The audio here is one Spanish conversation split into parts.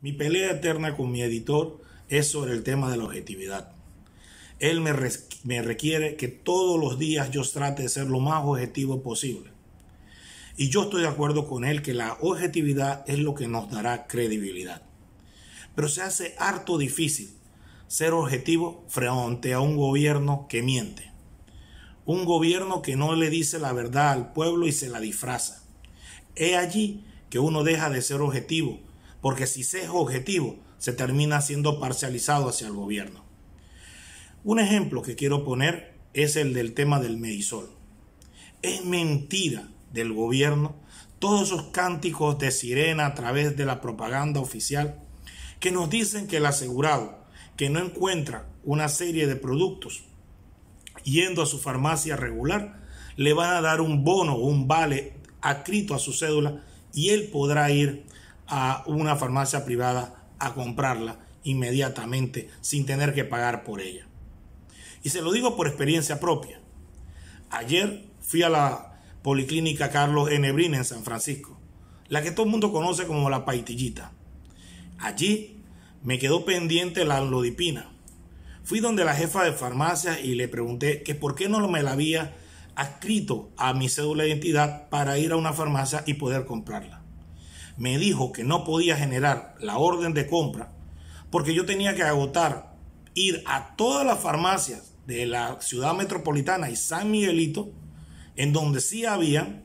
Mi pelea eterna con mi editor es sobre el tema de la objetividad. Él me, me, requiere que todos los días yo trate de ser lo más objetivo posible. Y yo estoy de acuerdo con él que la objetividad es lo que nos dará credibilidad. Pero se hace harto difícil ser objetivo frente a un gobierno que miente. Un gobierno que no le dice la verdad al pueblo y se la disfraza. He allí que uno deja de ser objetivo porque si se es objetivo, se termina siendo parcializado hacia el gobierno. Un ejemplo que quiero poner es el del tema del Medisol. Es mentira del gobierno todos esos cánticos de sirena a través de la propaganda oficial que nos dicen que el asegurado que no encuentra una serie de productos yendo a su farmacia regular, le van a dar un bono o un vale acrito a su cédula y él podrá ir a una farmacia privada a comprarla inmediatamente sin tener que pagar por ella. Y se lo digo por experiencia propia. Ayer fui a la Policlínica Carlos N. en San Francisco, la que todo el mundo conoce como la Paitillita. Allí me quedó pendiente la anlodipina. Fui donde la jefa de farmacia y le pregunté que por qué no me la había adscrito a mi cédula de identidad para ir a una farmacia y poder comprarla me dijo que no podía generar la orden de compra porque yo tenía que agotar, ir a todas las farmacias de la ciudad metropolitana y San Miguelito, en donde sí había,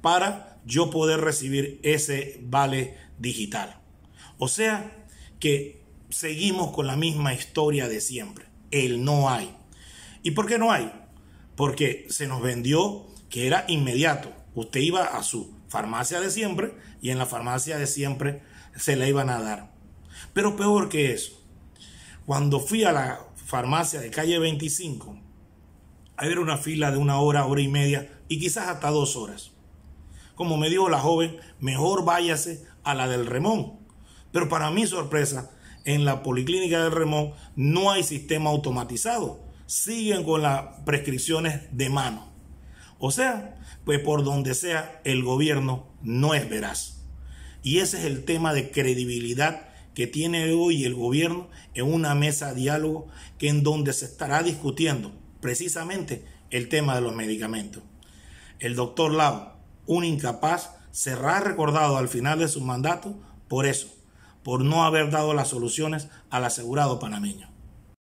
para yo poder recibir ese vale digital. O sea que seguimos con la misma historia de siempre, el no hay. ¿Y por qué no hay? Porque se nos vendió que era inmediato Usted iba a su farmacia de siempre y en la farmacia de siempre se la iban a dar. Pero peor que eso, cuando fui a la farmacia de calle 25, había una fila de una hora, hora y media y quizás hasta dos horas. Como me dijo la joven, mejor váyase a la del Remón. Pero para mi sorpresa, en la policlínica del Remón no hay sistema automatizado. Siguen con las prescripciones de mano. O sea, pues por donde sea, el gobierno no es veraz. Y ese es el tema de credibilidad que tiene hoy el gobierno en una mesa de diálogo que en donde se estará discutiendo precisamente el tema de los medicamentos. El doctor Lau, un incapaz, será recordado al final de su mandato por eso, por no haber dado las soluciones al asegurado panameño.